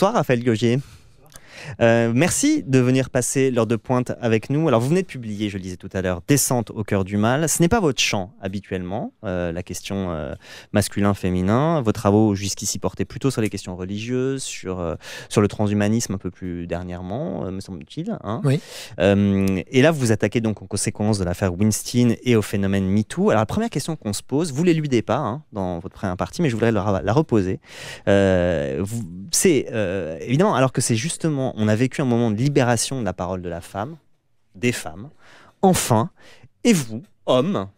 Bonsoir Raphaël Gogier. Euh, merci de venir passer l'heure de pointe avec nous. Alors, vous venez de publier, je le disais tout à l'heure, Descente au cœur du mal. Ce n'est pas votre champ habituellement, euh, la question euh, masculin-féminin. Vos travaux jusqu'ici portaient plutôt sur les questions religieuses, sur, sur le transhumanisme un peu plus dernièrement, me semble-t-il. Hein. oui. et là, vous vous attaquez donc en conséquence de l'affaire Winston et au phénomène MeToo. Alors, la première question qu'on se pose, vous l'éludez pas hein, dans votre première partie, mais je voudrais la reposer. c'est évidemment, alors que c'est justement on a vécu un moment de libération de la parole de la femme, des femmes. Enfin, et vous, hommes,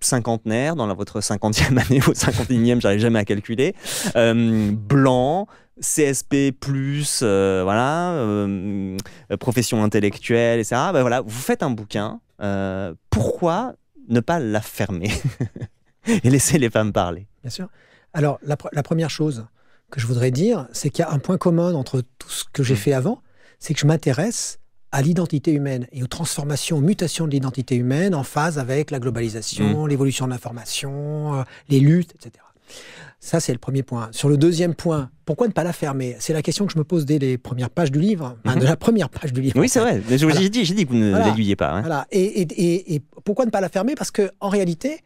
cinquantenaire, dans la, votre cinquantième année ou cinquantième, j'arrive jamais à calculer, euh, blanc, CSP+, euh, voilà, euh, profession intellectuelle, etc. Ben voilà, vous faites un bouquin. pourquoi ne pas la fermer et laisser les femmes parler Bien sûr. Alors, la première chose, que je voudrais dire, c'est qu'il y a un point commun entre tout ce que j'ai mm. fait avant, c'est que je m'intéresse à l'identité humaine et aux transformations, aux mutations de l'identité humaine en phase avec la globalisation, mm. l'évolution de l'information, euh, les luttes, etc. Ça, c'est le premier point. Sur le deuxième point, pourquoi ne pas la fermer C'est la question que je me pose dès les premières pages du livre, mm-hmm. de la première page du livre. Oui, c'est vrai. J'ai dit, dit, que vous ne voilà. pas. Hein. Voilà. Et, et, pourquoi ne pas la fermer Parce que en réalité,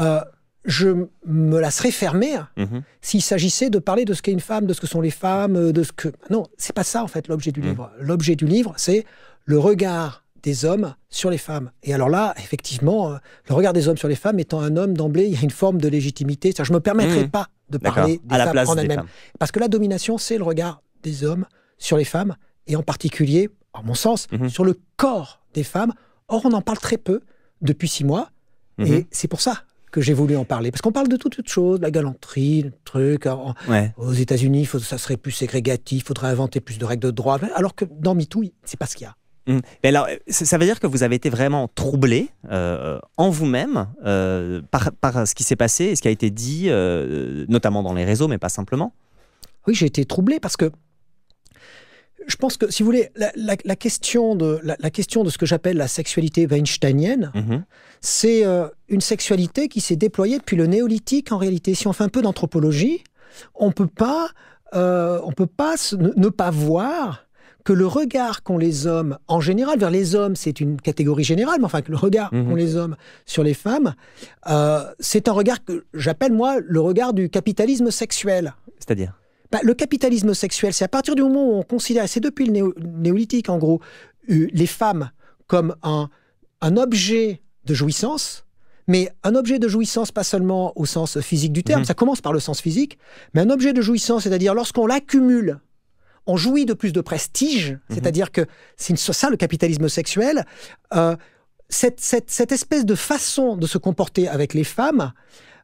euh, je me la serais fermée mhm. s'il s'agissait de parler de ce qu'est une femme, de ce que sont les femmes, euh, de ce que... Non, c'est pas ça en fait l'objet du mhm. livre. L'objet du livre, c'est le regard des hommes sur les femmes. Et alors là, effectivement, euh, le regard des hommes sur les femmes étant un homme d'emblée, il y a une forme de légitimité. Je ne me permettrai mhm. pas de parler des à la place en elle Parce que la domination, c'est le regard des hommes sur les femmes, et en particulier, en mon sens, sur le corps des femmes. Or, on en parle très peu depuis six mois, et c'est pour ça que j'ai voulu en parler. Parce qu'on parle de toutes toute choses, la galanterie, le truc. Aux États-Unis, ça serait plus ségrégatif, il faudrait inventer plus de règles de droit. Alors que dans MeToo, c'est pas ce qu'il y a. Hum. Mais alors, euh, ça veut dire que vous avez été vraiment troublé euh, en vous-même euh, par, ce qui s'est passé et ce qui a été dit, notamment dans les réseaux, mais pas simplement. Oui, j'ai été troublé parce que je pense que, si vous voulez, la, question, de, la, question de ce que j'appelle la sexualité weinsteinienne, mhm. c'est euh, une sexualité qui s'est déployée depuis le néolithique, en réalité. Si on fait un peu d'anthropologie, on peut pas, euh, on peut pas ne, pas voir que le regard qu'ont les hommes, en général, vers les hommes, c'est une catégorie générale, mais enfin que le regard mhm. qu'ont les hommes sur les femmes, euh, c'est un regard que j'appelle, moi, le regard du capitalisme sexuel. C'est-à-dire bah, le capitalisme sexuel, c'est à partir du moment où on considère, c'est depuis le néolithique en gros, euh, les femmes comme un, objet de jouissance, mais un objet de jouissance, pas seulement au sens physique du terme, mhm. ça commence par le sens physique, mais un objet de jouissance, c'est-à-dire lorsqu'on l'accumule, on jouit de plus de prestige, mhm. c'est-à-dire que c'est ça le capitalisme sexuel, euh, cette, espèce de façon de se comporter avec les femmes,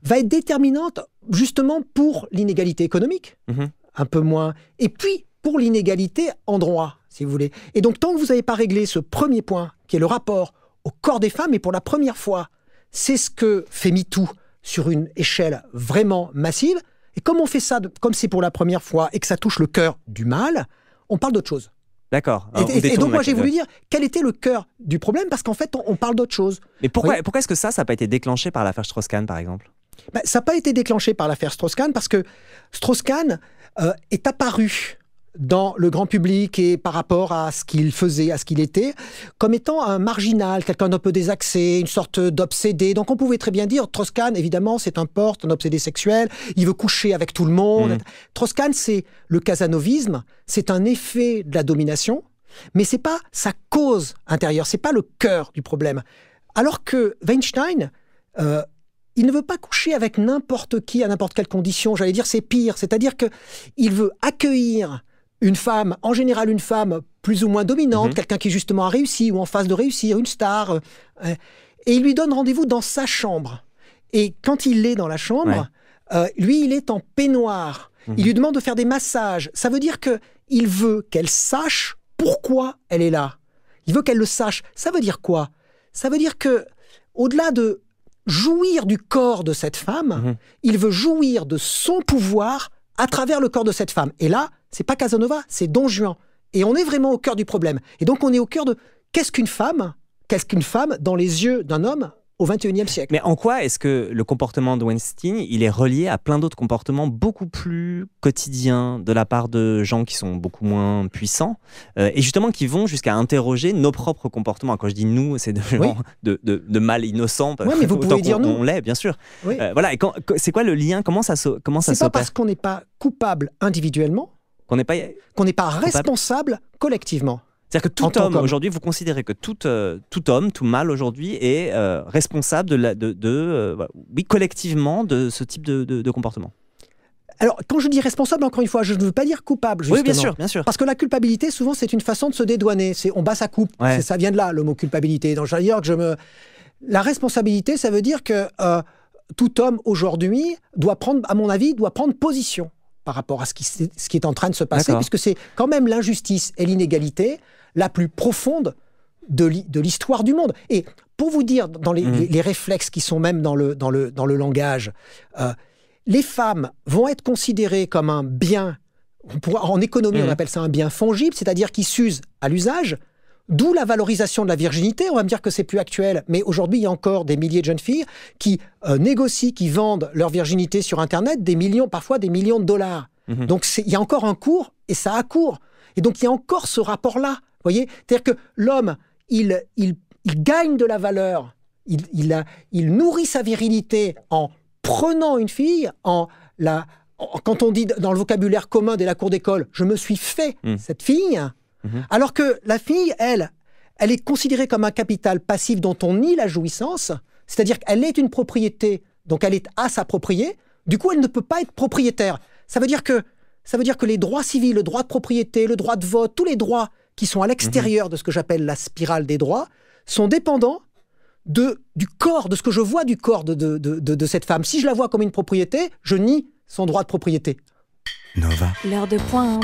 va être déterminante justement pour l'inégalité économique, mhm. un peu moins, et puis pour l'inégalité en droit, si vous voulez. Et donc tant que vous n'avez pas réglé ce premier point, qui est le rapport au corps des femmes, et pour la première fois, c'est ce que fait MeToo sur une échelle vraiment massive, et comme on fait ça, comme c'est pour la première fois, et que ça touche le cœur du mal, on parle d'autre chose. D'accord. Et, donc moi j'ai voulu dire quel était le cœur du problème parce qu'en fait on, parle d'autre chose. Mais pourquoi, pourquoi est-ce que ça, ça n'a pas été déclenché par l'affaire Strauss-Kahn par exemple bah, ça n'a pas été déclenché par l'affaire Strauss-Kahn parce que Strauss-Kahn euh, est apparu dans le grand public et par rapport à ce qu'il faisait, à ce qu'il était, comme étant un marginal, quelqu'un d'un peu désaxé, une sorte d'obsédé. Donc on pouvait très bien dire, Troscan, évidemment, c'est un porte, un obsédé sexuel, il veut coucher avec tout le monde. Mmh. Troscan, c'est le casanovisme, c'est un effet de la domination, mais c'est pas sa cause intérieure, c'est pas le cœur du problème. Alors que Weinstein, euh, il ne veut pas coucher avec n'importe qui à n'importe quelle condition. J'allais dire, c'est pire. C'est-à-dire que il veut accueillir une femme, en général une femme plus ou moins dominante, mhm. quelqu'un qui justement a réussi ou en phase de réussir, une star. Euh, et il lui donne rendez-vous dans sa chambre. Et quand il est dans la chambre, euh, lui, il est en peignoir. Il mhm. lui demande de faire des massages. Ça veut dire que il veut qu'elle sache pourquoi elle est là. Il veut qu'elle le sache. Ça veut dire quoi Ça veut dire que, au-delà de jouir du corps de cette femme, mhm. il veut jouir de son pouvoir à travers le corps de cette femme. Et là, c'est pas Casanova, c'est Don Juan. Et on est vraiment au cœur du problème. Et donc on est au cœur de qu'est-ce qu'une femme Qu'est-ce qu'une femme dans les yeux d'un homme au siècle. Mais en quoi est-ce que le comportement de Weinstein, il est relié à plein d'autres comportements beaucoup plus quotidiens de la part de gens qui sont beaucoup moins puissants euh, et justement qui vont jusqu'à interroger nos propres comportements. Quand je dis nous, c'est de, mal innocent. Oui, mais vous pouvez dire nous. On l'est, bien sûr. Euh, voilà. c'est quoi le lien Comment ça se comment C'est pas parce qu'on n'est pas coupable individuellement qu'on n'est pas responsable collectivement. C'est-à-dire que tout homme aujourd'hui, vous considérez que tout, euh, tout homme, tout mâle aujourd'hui est euh, responsable de, de, euh, oui, collectivement, de ce type de, comportement. Alors, quand je dis responsable, encore une fois, je ne veux pas dire coupable. Justement. Oui, bien sûr, bien sûr. Parce que la culpabilité, souvent, c'est une façon de se dédouaner. C'est on bat sa coupe. Ça vient de là, le mot culpabilité. Dans que je me. La responsabilité, ça veut dire que tout homme aujourd'hui doit prendre, à mon avis, doit prendre position par rapport à ce qui, ce qui est en train de se passer, puisque c'est quand même l'injustice et l'inégalité la plus profonde de l'histoire du monde. Et pour vous dire, dans mmh. les, réflexes qui sont même dans le, dans le, dans le langage, euh, les femmes vont être considérées comme un bien, on pourra, en économie on mmh. appelle ça un bien fongible, c'est-à-dire qui s'use à l'usage, d'où la valorisation de la virginité. On va me dire que c'est plus actuel, mais aujourd'hui il y a encore des milliers de jeunes filles qui euh, négocient, qui vendent leur virginité sur Internet, des millions, parfois des millions de dollars. Mmh donc il y a encore un cours et ça a cours. Et donc il y a encore ce rapport-là voyez C'est-à-dire que l'homme, il, gagne de la valeur, il, a, il nourrit sa virilité en prenant une fille, en la, quand on dit dans le vocabulaire commun de la cour d'école, je me suis fait mmh. cette fille, mmh. alors que la fille, elle, elle est considérée comme un capital passif dont on nie la jouissance, c'est-à-dire qu'elle est une propriété, donc elle est à s'approprier, du coup elle ne peut pas être propriétaire. Ça veut dire que ça veut dire que les droits civils, le droit de propriété, le droit de vote, tous les droits qui sont à l'extérieur de ce que j'appelle la spirale des droits, sont dépendants de, du corps, de ce que je vois du corps de, de, de, cette femme. Si je la vois comme une propriété, je nie son droit de propriété. Nova. L'heure de pointe.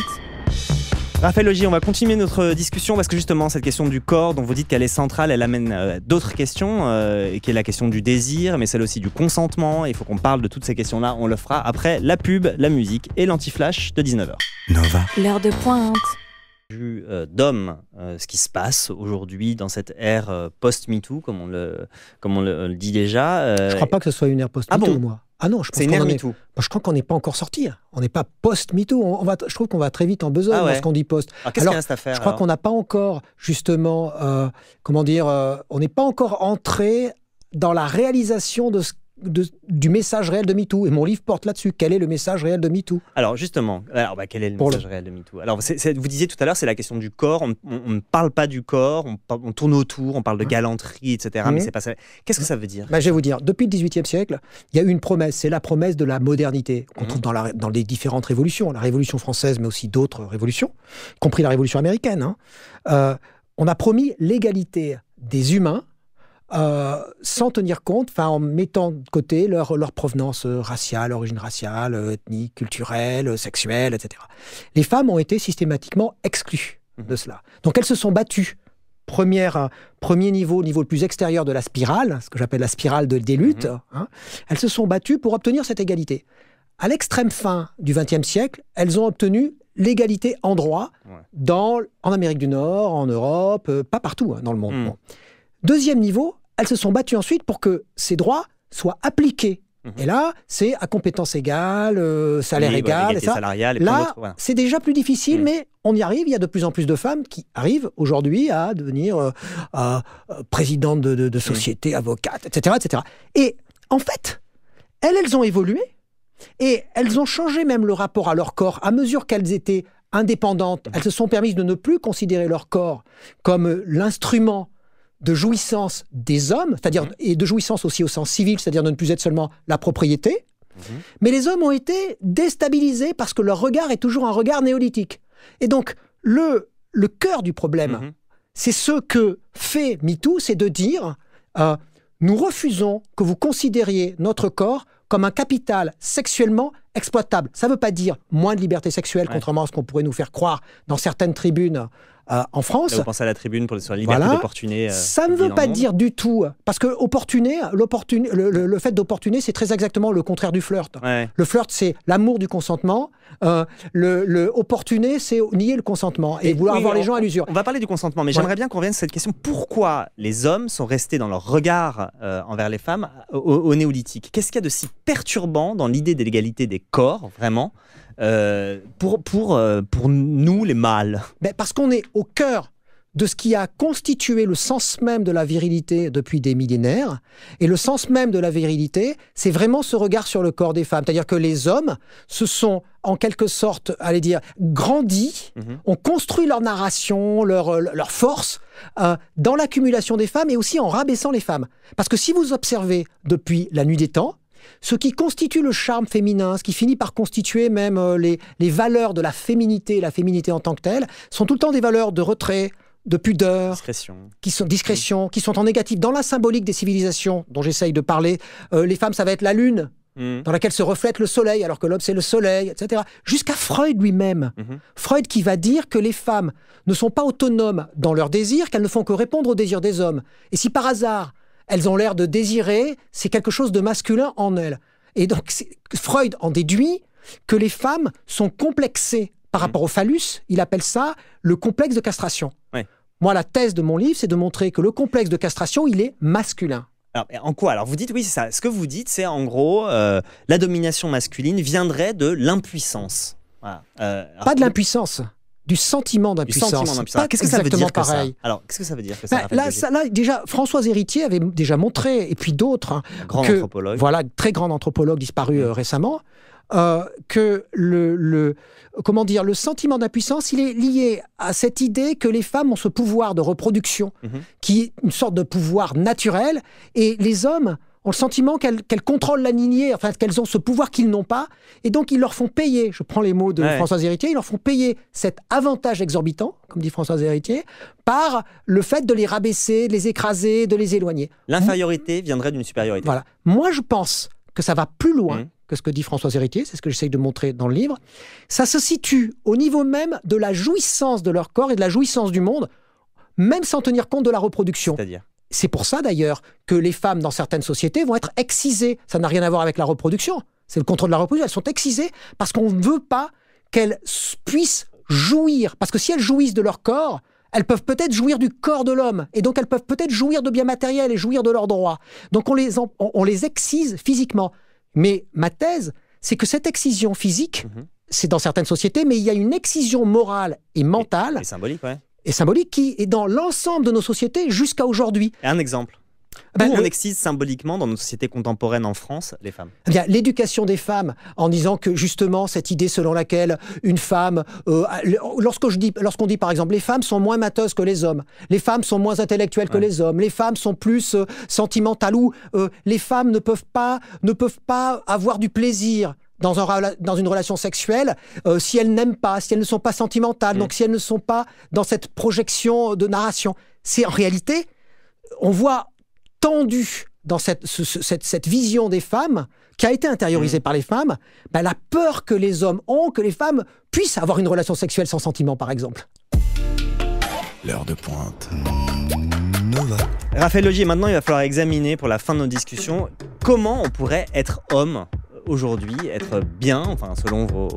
Raphaël Logis, on va continuer notre discussion parce que justement cette question du corps dont vous dites qu'elle est centrale, elle amène euh, d'autres questions, euh, et qui est la question du désir, mais celle aussi du consentement. Il faut qu'on parle de toutes ces questions-là, on le fera après la pub, la musique et l'anti-flash de 19h. Nova. L'heure de pointe vue euh, d'homme, euh, ce qui se passe aujourd'hui dans cette ère euh, post-MeToo, comme on le, comme on le, dit déjà. Je ne crois pas que ce soit une ère post-MeToo, ah moi. Ah non, je pense qu'on est... Bah, je crois qu'on n'est pas encore sorti. On n'est pas post-MeToo. On, va, je trouve qu'on va très vite en besoin ah ouais. lorsqu'on dit post. Alors, qu'est-ce qu'il reste à faire Je crois qu'on n'a pas encore, justement, comment dire, on n'est pas encore entré dans la réalisation de ce du message réel de MeToo. Et mon livre porte là-dessus. Quel est le message réel de MeToo Alors justement, alors bah, quel est le message réel de MeToo Alors vous disiez tout à l'heure, c'est la question du corps. On ne parle pas du corps, on, tourne autour, on parle de hein. galanterie, etc. Mais mmh. c'est pas ça. Qu'est-ce que ça veut dire bah, Je vais vous dire. Depuis le XVIIIe siècle, il y a eu une promesse. C'est la promesse de la modernité qu'on mmh. trouve dans, les différentes révolutions. La Révolution française, mais aussi d'autres révolutions, y compris la Révolution américaine. Hein, euh, on a promis l'égalité des humains euh, sans tenir compte, enfin en mettant de côté leur, leur provenance euh, raciale, origine raciale, euh, ethnique, culturelle, sexuelle, etc. Les femmes ont été systématiquement exclues de mhm. cela. Donc elles se sont battues premier niveau, niveau le plus extérieur de la spirale, ce que j'appelle la spirale de, des luttes, mhm. hein. elles se sont battues pour obtenir cette égalité. À l'extrême fin du XXe siècle, elles ont obtenu l'égalité en droit dans, en Amérique du Nord, en Europe, pas partout hein, dans le monde. Mhm. Deuxième niveau, elles se sont battues ensuite pour que ces droits soient appliqués. Mhm. Et là, c'est à compétence égale, euh, salaire égal. ça. Salariale là, c'est déjà plus difficile, mhm. mais on y arrive. Il y a de plus en plus de femmes qui arrivent aujourd'hui à devenir euh, euh, présidentes de, de, de mhm. société, avocate, etc., etc. Et en fait, elles, elles ont évolué et elles ont changé même le rapport à leur corps à mesure qu'elles étaient indépendantes. Elles se sont permises de ne plus considérer leur corps comme l'instrument de jouissance des hommes, c'est-à-dire mhm. et de jouissance aussi au sens civil, c'est-à-dire de ne plus être seulement la propriété. Mhm. Mais les hommes ont été déstabilisés parce que leur regard est toujours un regard néolithique. Et donc le le cœur du problème, mhm. c'est ce que fait MeToo, c'est de dire euh, nous refusons que vous considériez notre corps comme un capital sexuellement exploitable. Ça ne veut pas dire moins de liberté sexuelle, contrairement à ce qu'on pourrait nous faire croire dans certaines tribunes euh, en France. on pense à la tribune pour, les la liberté euh, ça ne veut pas dire du tout, parce que opportuner, le, fait d'opportuner, c'est très exactement le contraire du flirt. Le flirt, c'est l'amour du consentement. Euh, le, opportuner, c'est nier le consentement et, vouloir avoir les gens à l'usure. On va parler du consentement, mais j'aimerais bien qu'on revienne sur cette question. Pourquoi les hommes sont restés dans leur regard envers les femmes au, néolithique Qu'est-ce qu'il y a de si perturbant dans l'idée de l'égalité des corps, vraiment, euh, pour, pour, euh, pour nous, les mâles ben Parce qu'on est au cœur de ce qui a constitué le sens même de la virilité depuis des millénaires. Et le sens même de la virilité, c'est vraiment ce regard sur le corps des femmes. C'est-à-dire que les hommes se sont en quelque sorte, allez dire, grandis, mhm. ont construit leur narration, leur, euh, leur force, dans l'accumulation des femmes et aussi en rabaissant les femmes. Parce que si vous observez depuis la nuit des temps, ce qui constitue le charme féminin, ce qui finit par constituer même euh, les, valeurs de la féminité, la féminité en tant que telle, sont tout le temps des valeurs de retrait, de pudeur, qui sont discrétion, qui sont en négatif dans la symbolique des civilisations dont j'essaye de parler. Euh, les femmes, ça va être la lune mmh. dans laquelle se reflète le soleil, alors que l'homme c'est le soleil, etc. Jusqu'à Freud lui-même, mmh. Freud qui va dire que les femmes ne sont pas autonomes dans leurs désirs, qu'elles ne font que répondre aux désirs des hommes. Et si par hasard elles ont l'air de désirer, c'est quelque chose de masculin en elles. Et donc Freud en déduit que les femmes sont complexées par rapport au phallus, il appelle ça le complexe de castration. Moi, la thèse de mon livre, c'est de montrer que le complexe de castration, il est masculin. Alors, en quoi Alors, vous dites, oui, c'est ça. Ce que vous dites, c'est en gros, euh, la domination masculine viendrait de l'impuissance. Euh, Pas de l'impuissance du sentiment d'impuissance. qu'est-ce que ça veut dire pareil. Que ça Alors, qu'est-ce que ça veut dire ben, là, déjà, Françoise Héritier avait déjà montré, et puis d'autres, hein, voilà, très grand anthropologue disparu euh, mm. récemment, euh, que le, comment dire, le sentiment d'impuissance, il est lié à cette idée que les femmes ont ce pouvoir de reproduction, mm-hmm. qui est une sorte de pouvoir naturel, et les hommes ont le sentiment qu'elles contrôlent la lignée, enfin qu'elles ont ce pouvoir qu'ils n'ont pas, et donc ils leur font payer, je prends les mots de François Françoise Héritier, ils leur font payer cet avantage exorbitant, comme dit Françoise Héritier, par le fait de les rabaisser, de les écraser, de les éloigner. L'infériorité viendrait d'une supériorité. Voilà. Moi, je pense que ça va plus loin mmh. que ce que dit François Héritier, c'est ce que j'essaye de montrer dans le livre. Ça se situe au niveau même de la jouissance de leur corps et de la jouissance du monde, même sans tenir compte de la reproduction. C'est-à-dire c'est pour ça d'ailleurs que les femmes dans certaines sociétés vont être excisées. Ça n'a rien à voir avec la reproduction. C'est le contrôle de la reproduction. Elles sont excisées parce qu'on ne veut pas qu'elles puissent jouir. Parce que si elles jouissent de leur corps, elles peuvent peut-être jouir du corps de l'homme. Et donc elles peuvent peut-être jouir de biens matériels et jouir de leurs droits. Donc on les, on, les excise physiquement. Mais ma thèse, c'est que cette excision physique, mhm. c'est dans certaines sociétés, mais il y a une excision morale et mentale. Et, symbolique, oui et symbolique qui est dans l'ensemble de nos sociétés jusqu'à aujourd'hui. Un exemple. Ben, on excise symboliquement dans nos sociétés contemporaines en France les femmes eh L'éducation des femmes, en disant que justement cette idée selon laquelle une femme, euh, lorsque je dis, lorsqu'on dit par exemple les femmes sont moins mateuses que les hommes, les femmes sont moins intellectuelles que les hommes, les femmes sont plus euh, sentimentales ou euh, les femmes ne peuvent pas, ne peuvent pas avoir du plaisir dans, une relation sexuelle euh, si elles n'aiment pas, si elles ne sont pas sentimentales, mm. donc si elles ne sont pas dans cette projection de narration. C'est en réalité, on voit tendu dans cette, vision des femmes, qui a été intériorisée mm. par les femmes, ben, la peur que les hommes ont que les femmes puissent avoir une relation sexuelle sans sentiment, par exemple. L'heure de pointe. Raphaël Logier, maintenant il va falloir examiner pour la fin de nos discussions comment on pourrait être homme aujourd'hui être bien, enfin selon vos,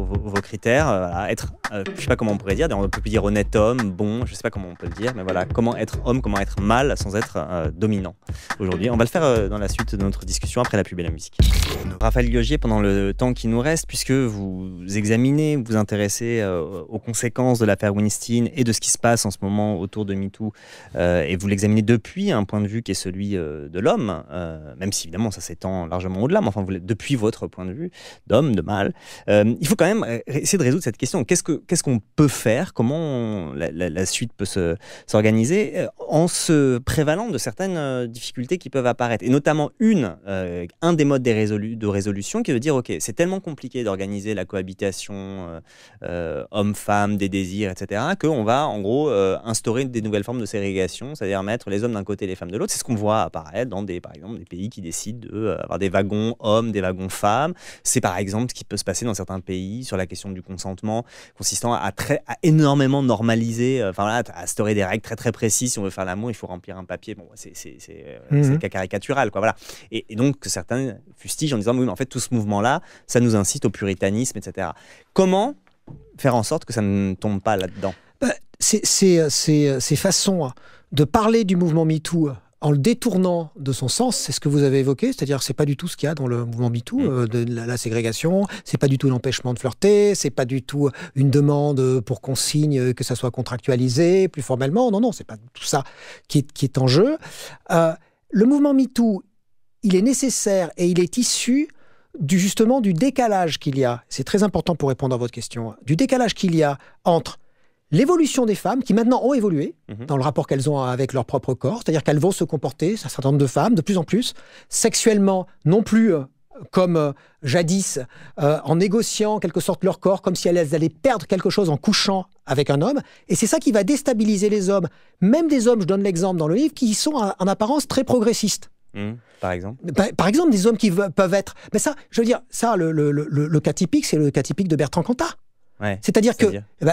critères, euh, à être, euh, je sais pas comment on pourrait dire, on peut plus dire honnête homme, bon, je sais pas comment on peut le dire, mais voilà, comment être homme, comment être mâle sans être euh, dominant aujourd'hui. On va le faire dans la suite de notre discussion après la pub et la musique. Raphaël Liogier, pendant le temps qui nous reste, puisque vous examinez, vous intéressez aux conséquences de l'affaire Weinstein et de ce qui se passe en ce moment autour de MeToo, et vous l'examinez depuis un point de vue qui est celui de l'homme, même si évidemment ça s'étend largement au-delà, mais enfin vous, depuis votre point de vue, d'hommes, de mâle. Euh, il faut quand même essayer de résoudre cette question. Qu'est-ce qu'on ce qu'on peut faire Comment la, suite peut s'organiser euh, en se prévalant de certaines euh, difficultés qui peuvent apparaître, et notamment une, un des modes des résolu de résolution qui veut dire, OK, c'est tellement compliqué d'organiser la cohabitation hommes homme-femme, des désirs, etc., qu'on va en gros instaurer des nouvelles formes de ségrégation, c'est-à-dire mettre les hommes d'un côté et les femmes de l'autre. C'est ce qu'on voit apparaître dans des, par exemple, des pays qui décident d'avoir de, des wagons hommes, des wagons femmes c'est par exemple ce qui peut se passer dans certains pays sur la question du consentement, consistant à, énormément normaliser, euh, enfin à instaurer des règles très très précises. Si on veut faire l'amour, il faut remplir un papier. Bon, c'est c'est euh, mhm. caricatural, quoi. Voilà. Et, donc certains fustigent en disant, oui, mais en fait, tout ce mouvement-là, ça nous incite au puritanisme, etc. Comment faire en sorte que ça ne tombe pas là-dedans bah, euh, ces, façons de parler du mouvement MeToo en le détournant de son sens, c'est ce que vous avez évoqué, c'est-à-dire c'est pas du tout ce qu'il y a dans le mouvement MeToo, mm. euh, de la, la ségrégation, c'est pas du tout l'empêchement de flirter, c'est pas du tout euh, une demande euh, pour qu'on signe que ça soit contractualisé plus formellement, non, non, c'est pas tout ça qui est, en jeu. le mouvement MeToo, il est nécessaire et il est issu du, justement du décalage qu'il y a, c'est très important pour répondre à votre question, du décalage qu'il y a entre l'évolution des femmes, qui maintenant ont évolué mhm. dans le rapport qu'elles ont avec leur propre corps, c'est-à-dire qu'elles vont se comporter, un certain nombre de femmes, de plus en plus, sexuellement, non plus euh, comme euh, jadis, euh, en négociant en quelque sorte leur corps, comme si elles allaient perdre quelque chose en couchant avec un homme. Et c'est ça qui va déstabiliser les hommes, même des hommes, je donne l'exemple dans le livre, qui sont en, apparence très progressistes. Mmh. par exemple par, exemple, des hommes qui peuvent être... Mais ça, je veux dire, ça, le, le cas typique, c'est le cas typique de Bertrand Cantat. C'est-à-dire que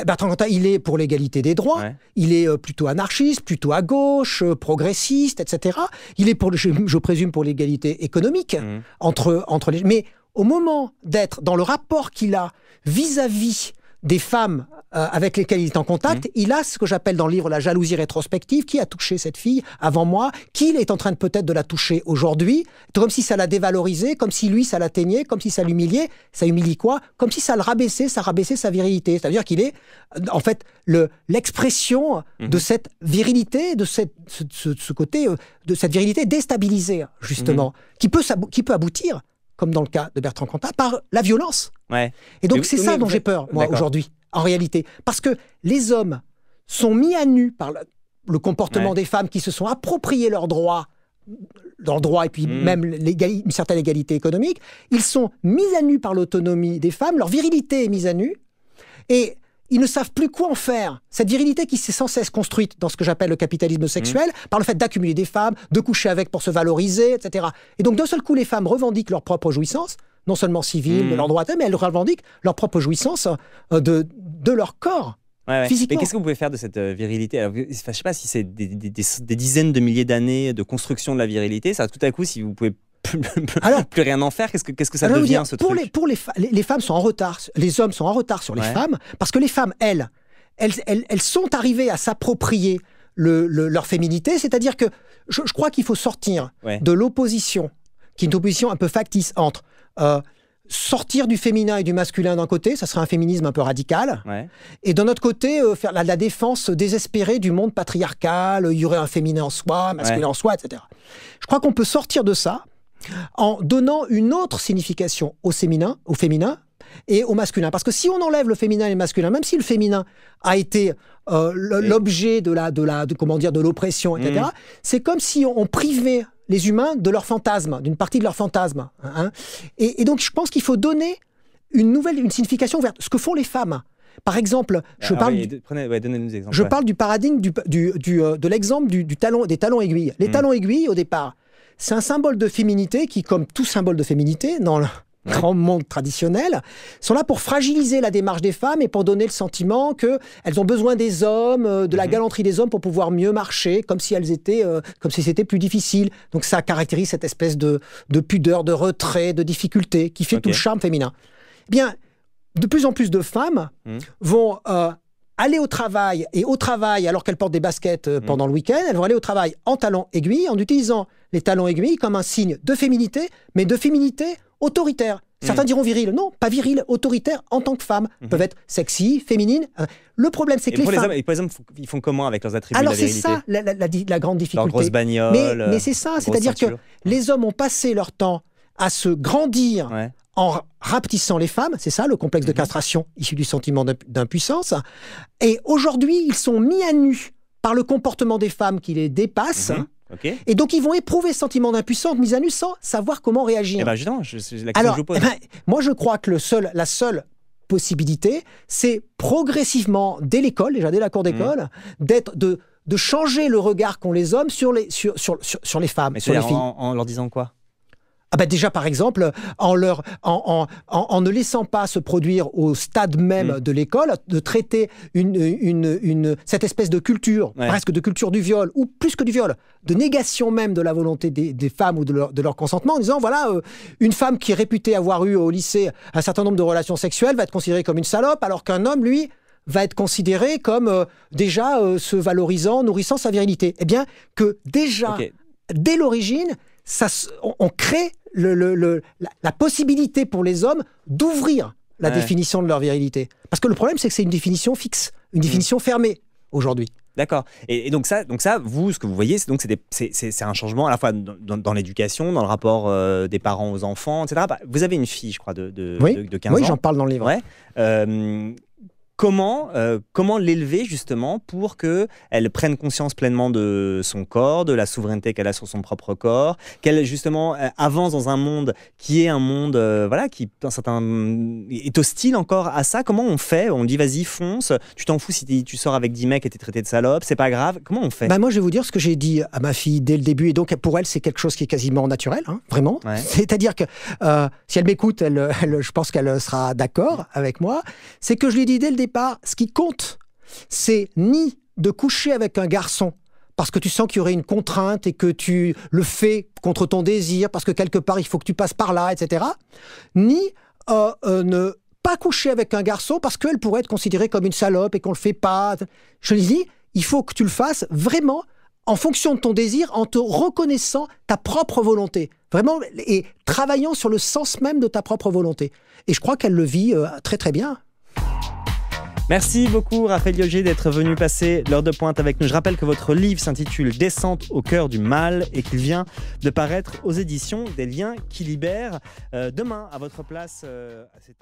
Bertrand Cantat, il est pour l'égalité des droits, il est euh, plutôt anarchiste, plutôt à gauche, euh, progressiste, etc. Il est pour, je, présume, pour l'égalité économique mmh. entre entre les. Mais au moment d'être dans le rapport qu'il a vis-à-vis des femmes euh, avec lesquelles il est en contact, mmh. il a ce que j'appelle dans le livre la jalousie rétrospective, qui a touché cette fille avant moi, qu'il est en train peut-être de la toucher aujourd'hui, comme si ça la dévalorisait, comme si lui ça l'atteignait, comme si ça l'humiliait, ça humilie quoi Comme si ça le rabaissait, ça rabaissait sa virilité. C'est-à-dire qu'il est euh, en fait le l'expression mmh. de cette virilité, de ce, côté, euh, de cette virilité déstabilisée justement, mmh. qui peut qui peut aboutir comme dans le cas de Bertrand Cantat, par la violence. Ouais. Et donc c'est ça dont j'ai peur, moi, aujourd'hui, en réalité. Parce que les hommes sont mis à nu par le, comportement des femmes qui se sont appropriées leurs droits, leurs droits et puis mm. même une certaine égalité économique. Ils sont mis à nu par l'autonomie des femmes, leur virilité est mise à nu. Et ils ne savent plus quoi en faire. Cette virilité qui s'est sans cesse construite dans ce que j'appelle le capitalisme mhm. sexuel, par le fait d'accumuler des femmes, de coucher avec pour se valoriser, etc. Et donc d'un seul coup, les femmes revendiquent leur propre jouissance, non seulement civile, mhm. de leur droit mais elles revendiquent leur propre jouissance euh, de, de leur corps. Ouais, Mais qu'est-ce que vous pouvez faire de cette euh, virilité Je ne sais pas si c'est des, des, dizaines de milliers d'années de construction de la virilité. Ça, tout à coup, si vous pouvez alors, plus rien en faire Qu'est-ce que, que ça devient, dire, ce pour les, Pour les, femmes sont en retard, les hommes sont en retard sur les femmes, parce que les femmes, elles, elles, sont arrivées à s'approprier le, leur féminité, c'est-à-dire que je, crois qu'il faut sortir de l'opposition, qui est une opposition un peu factice entre... Euh, sortir du féminin et du masculin d'un côté, ça serait un féminisme un peu radical, et d'un autre côté, euh, faire la, défense désespérée du monde patriarcal, euh, il y aurait un féminin en soi, masculin en soi, etc. Je crois qu'on peut sortir de ça en donnant une autre signification au féminin, au féminin et au masculin. Parce que si on enlève le féminin et le masculin, même si le féminin a été euh, l'objet de la, de la, comment dire, de l'oppression, etc., mmh. c'est comme si on, privait les humains de leur fantasme, d'une partie de leur fantasme. Hein. Et, donc, je pense qu'il faut donner une nouvelle, une signification vers ce que font les femmes. Par exemple, ah je parle, du, je parle du paradigme du, du, euh, de l'exemple du, talon, des talons aiguilles. Les mmh. talons aiguilles, au départ, c'est un symbole de féminité qui, comme tout symbole de féminité, dans le grand monde traditionnel, sont là pour fragiliser la démarche des femmes et pour donner le sentiment qu'elles ont besoin des hommes, euh, de la mhm. galanterie des hommes pour pouvoir mieux marcher, comme si elles étaient, euh, comme si c'était plus difficile. Donc ça caractérise cette espèce de, de pudeur, de retrait, de difficulté qui fait tout le charme féminin. Eh bien, de plus en plus de femmes mhm. vont euh, aller au travail et au travail, alors qu'elles portent des baskets mhm. pendant le week-end, elles vont aller au travail en talons aiguilles en utilisant les talons aiguilles comme un signe de féminité, mais de féminité autoritaire. Certains mhm. diront viril. Non, pas viril, autoritaire en tant que femme. Mhm. Peuvent être sexy, féminine euh, Le problème, c'est que les hommes, et pour les hommes, ils font comment avec leurs attributs Alors, c'est ça la, grande difficulté. Leur grosse bagnole. Euh, mais, c'est ça, c'est-à-dire que les hommes ont passé leur temps à se grandir en rapetissant les femmes. C'est ça, le complexe de mhm. castration issu du sentiment d'impuissance. Et aujourd'hui, ils sont mis à nu par le comportement des femmes qui les dépassent. Et donc, ils vont éprouver ce sentiment d'impuissance, mis à nu, sans savoir comment réagir. Eh ben, justement, la je eh ben, moi, je crois que le seul, la seule possibilité, c'est progressivement, dès l'école, déjà dès la cour d'école, mm. d'être de, de changer le regard qu'ont les hommes sur les, sur, sur, les femmes, et sur les filles. en leur disant quoi ah bah déjà, par exemple, en, leur, en, ne laissant pas se produire au stade même mm. de l'école, de traiter une, cette espèce de culture, presque de culture du viol, ou plus que du viol, de négation même de la volonté des, femmes ou de leur, de leur, consentement, en disant, voilà, euh, une femme qui est réputée avoir eu au lycée un certain nombre de relations sexuelles va être considérée comme une salope, alors qu'un homme, lui, va être considéré comme euh, déjà euh, se valorisant, nourrissant sa virilité. Eh bien, que déjà, dès l'origine, ça, on, crée le, la, possibilité pour les hommes d'ouvrir la définition de leur virilité. Parce que le problème, c'est que c'est une définition fixe, une mm. définition fermée aujourd'hui. D'accord. Et, donc ça, donc ça, vous, ce que vous voyez, c'est donc c'est un changement à la fois dans, l'éducation, dans le rapport euh, des parents aux enfants, etc. Bah, vous avez une fille, je crois, de, de, 15 ans. Oui, j'en parle dans le livre. Euh, Comment, euh, comment l'élever justement pour qu'elle prenne conscience pleinement de son corps, de la souveraineté qu'elle a sur son propre corps, qu'elle justement euh, avance dans un monde qui est un monde euh, voilà qui un certain est hostile encore à ça Comment on fait On dit vas-y fonce, tu t'en fous si tu sors avec 10 mecs et t'es traité de salope, c'est pas grave. Comment on fait bah, Moi je vais vous dire ce que j'ai dit à ma fille dès le début et donc pour elle c'est quelque chose qui est quasiment naturel, hein, vraiment. C'est-à-dire que si elle m'écoute, elle, je pense qu'elle sera d'accord avec moi. C'est que je lui ai dit dès le début par ce qui compte, c'est ni de coucher avec un garçon parce que tu sens qu'il y aurait une contrainte et que tu le fais contre ton désir, parce que quelque part il faut que tu passes par là, etc. Ni euh, euh, ne pas coucher avec un garçon parce qu'elle pourrait être considérée comme une salope et qu'on le fait pas. Je lui dis, il faut que tu le fasses vraiment en fonction de ton désir, en te reconnaissant ta propre volonté, vraiment, et travaillant sur le sens même de ta propre volonté. Et je crois qu'elle le vit euh, très très bien. Merci beaucoup Raphaël Diogé d'être venu passer l'heure de pointe avec nous. Je rappelle que votre livre s'intitule Descente au cœur du mal et qu'il vient de paraître aux éditions des liens qui libèrent. Euh, demain, à votre place, euh, à cet